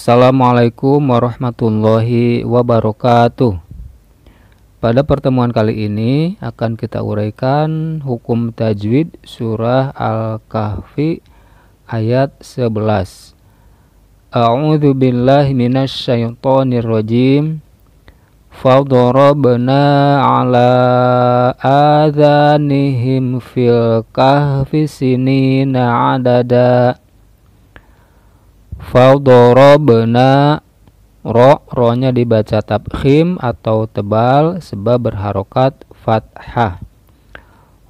Assalamualaikum warahmatullahi wabarakatuh. Pada pertemuan kali ini akan kita uraikan hukum tajwid surah Al-Kahfi ayat 11. A'udhu billahi minasyaitonir rajim. Fadarabna ala adhanihim fil kahfi sinina adada. Faldorobna Ro, ronya dibaca tabkhim atau tebal sebab berharokat fathah.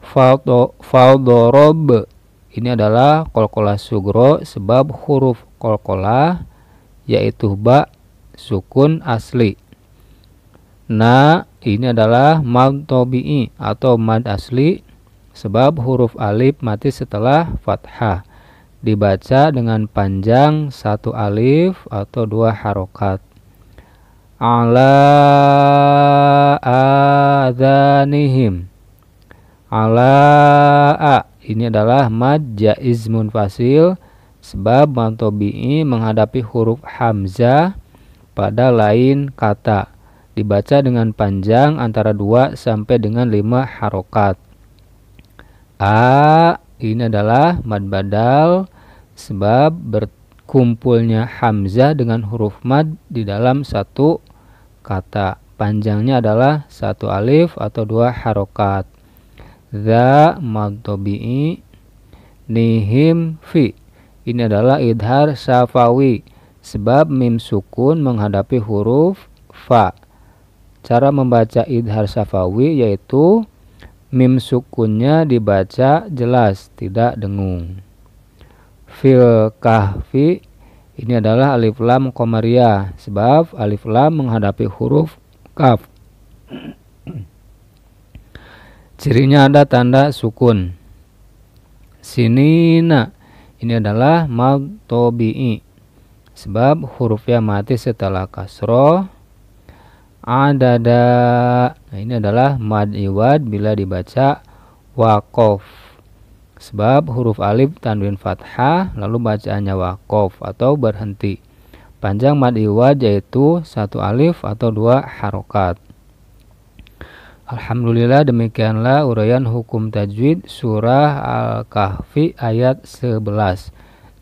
faudoro faldorob ini adalah kolkola sugro sebab huruf kolkola yaitu ba sukun asli. Na ini adalah mad tobi'i atau mad asli sebab huruf alif mati setelah fathah dibaca dengan panjang satu alif atau dua harokat. Ala adhanihim Ala a. Ini adalah mad jaiz munfasil sebab mantobi'i menghadapi huruf hamzah pada lain kata dibaca dengan panjang antara dua sampai dengan lima harokat a ini adalah mad badal sebab berkumpulnya hamzah dengan huruf mad di dalam satu kata panjangnya adalah satu alif atau dua harokat za madobi'i nihim fi ini adalah idhar safawi sebab mim sukun menghadapi huruf fa cara membaca idhar safawi yaitu mim sukunnya dibaca jelas tidak dengung fil kahfi ini adalah alif lam komariah sebab alif lam menghadapi huruf kaf cirinya ada tanda sukun sinina ini adalah tobii, sebab hurufnya mati setelah kasroh adada Nah, ini adalah mad iwad bila dibaca wakof. Sebab huruf alif tanwin fathah lalu bacaannya wakof atau berhenti. Panjang mad iwad yaitu satu alif atau dua harokat. Alhamdulillah demikianlah uraian hukum tajwid surah Al-Kahfi ayat 11.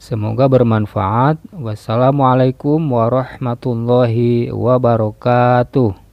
Semoga bermanfaat. Wassalamualaikum warahmatullahi wabarakatuh.